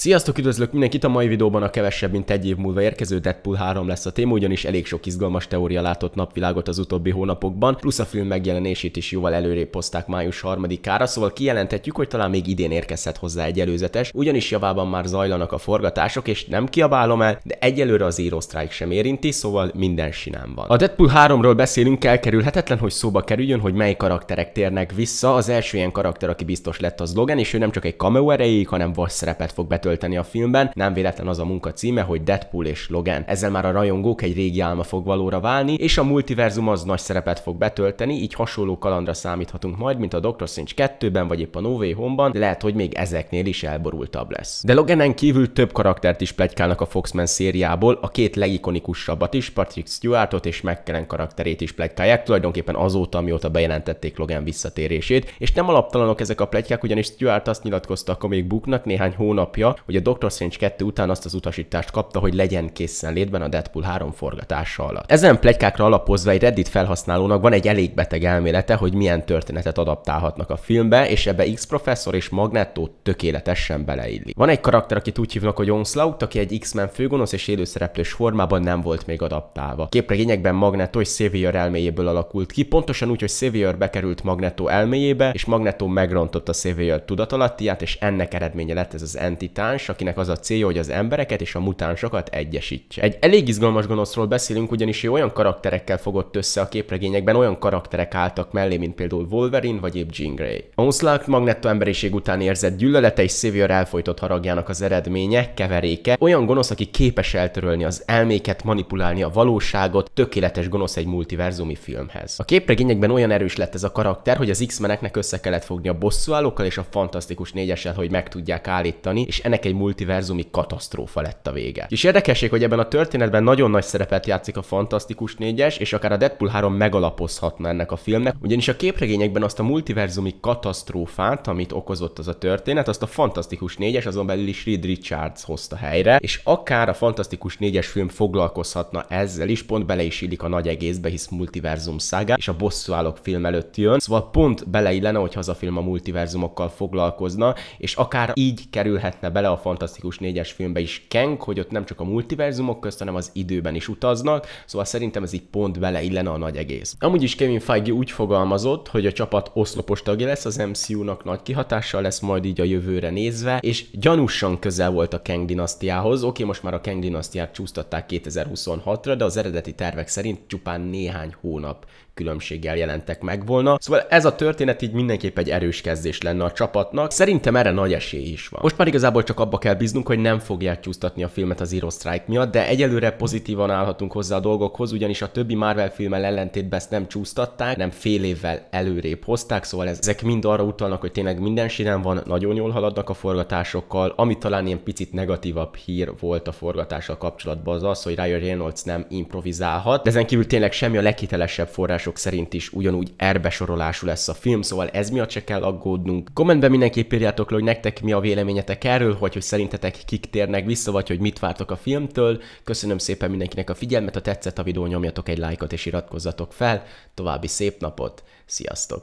Sziasztok, üdvözlök mindenkit! A mai videóban a kevesebb, mint egy év múlva érkező Deadpool 3 lesz a téma, ugyanis elég sok izgalmas teória látott napvilágot az utóbbi hónapokban, plusz a film megjelenését is jóval előrébb hozták május 3-ára, szóval kijelenthetjük, hogy talán még idén érkezhet hozzá egy előzetes, ugyanis javában már zajlanak a forgatások, és nem kiabálom el, de egyelőre az Zero Strike sem érinti, szóval minden sinán van. A Deadpool 3-ról beszélünk, elkerülhetetlen, hogy szóba kerüljön, hogy mely karakterek térnek vissza. Az első ilyen karakter, aki biztos lett, az Logan, és ő nem csak egy cameo erejéig, hanem vas szerepet fog betölteni költeni a filmben, nem véletlen az a munka címe, hogy Deadpool és Logan. Ezzel már a rajongók egy régi álma fog valóra válni, és a multiverzum az nagy szerepet fog betölteni, így hasonló kalandra számíthatunk majd, mint a Doctor Strange 2-ben, vagy épp a No Way Home-ban, de lehet, hogy még ezeknél is elborultabb lesz. De Loganen kívül több karaktert is plegykálnak a Foxman szériából, a két legikonikusabbat is, Patrick Stewartot és McKellen karakterét is plegykálják, tulajdonképpen azóta, amióta bejelentették Logan visszatérését, és nem alaptalanok ezek a plegykák, ugyanis Stewart azt nyilatkozta a comic booknak néhány hónapja, hogy a Doctor Strange 2 után azt az utasítást kapta, hogy legyen készen létben a Deadpool 3 forgatása alatt. Ezen plegykákra alapozva egy Reddit felhasználónak van egy elég beteg elmélete, hogy milyen történetet adaptálhatnak a filmbe, és ebbe X professzor és Magneto tökéletesen beleillik. Van egy karakter, akit úgy hívnak, hogy Onslaught, aki egy X-Men főgonosz és élőszereplős formában nem volt még adaptálva. Képregényekben Magneto és Xavier elméjéből alakult ki, pontosan úgy, hogy Xavier bekerült Magneto elméjébe, és Magneto megrontotta Xavier tudatalattiát, és ennek eredménye lett ez az entitás, mutáns, akinek az a célja, hogy az embereket és a mutánsokat egyesítse. Egy elég izgalmas gonoszról beszélünk, ugyanis ő olyan karakterekkel fogott össze a képregényekben, olyan karakterek álltak mellé, mint például Wolverine vagy épp Jean Grey. A Onslaught magnetto emberiség után érzett gyűlölete és Xavier elfolytott haragjának az eredménye, keveréke, olyan gonosz, aki képes eltörölni az elméket, manipulálni a valóságot, tökéletes gonosz egy multiverzumi filmhez. A képregényekben olyan erős lett ez a karakter, hogy az X-meneknek össze kellett fogni a bosszúállókkal és a fantasztikus négyessel, hogy meg tudják állítani, és ennek egy multiverzumi katasztrófa lett a vége. És érdekesség, hogy ebben a történetben nagyon nagy szerepet játszik a Fantasztikus 4-es, és akár a Deadpool 3 megalapozhatna ennek a filmnek, ugyanis a képregényekben azt a multiverzumi katasztrófát, amit okozott az a történet, azt a Fantasztikus 4-es, azon belül is Reed Richards hozta helyre, és akár a Fantasztikus 4-es film foglalkozhatna ezzel is, pont bele is illik a nagy egészbe, hisz multiverzum szága, és a bosszúállók film előtt jön, szóval pont beleillene, hogy az a film a multiverzumokkal foglalkozna, és akár így kerülhetne be bele a Fantasztikus négyes filmbe is keng, hogy ott nem csak a multiverzumok közt, hanem az időben is utaznak, szóval szerintem ez így pont illene a nagy egész. Amúgy is Kevin Feige úgy fogalmazott, hogy a csapat oszlopos tagja lesz, az MCU-nak nagy kihatással lesz majd így a jövőre nézve, és gyanúsan közel volt a Kang dinasztiához. Oké, most már a Kang dinasztiát csúsztatták 2026-ra, de az eredeti tervek szerint csupán néhány hónap különbséggel jelentek meg volna. Szóval ez a történet így mindenképp egy erős kezdés lenne a csapatnak. Szerintem erre nagy esély is van. Most már igazából csak abba kell bíznunk, hogy nem fogják csúsztatni a filmet az Zero Strike miatt, de egyelőre pozitívan állhatunk hozzá a dolgokhoz, ugyanis a többi Marvel filmmel ellentétben ezt nem csúsztatták, nem fél évvel előrébb hozták, szóval ezek mind arra utalnak, hogy tényleg minden sinem van, nagyon jól haladnak a forgatásokkal, ami talán ilyen picit negatívabb hír volt a forgatással kapcsolatban az az, hogy Ryan Reynolds nem improvizálhat, de ezen kívül tényleg semmi a leghitelesebb források számítások szerint is ugyanúgy erbesorolású lesz a film, szóval ez miatt se kell aggódnunk. Kommentben mindenképp írjátok le, hogy nektek mi a véleményetek erről, vagy hogy szerintetek kik térnek vissza, vagy hogy mit vártok a filmtől. Köszönöm szépen mindenkinek a figyelmet, ha tetszett a videó, nyomjatok egy lájkot és iratkozzatok fel. További szép napot, sziasztok!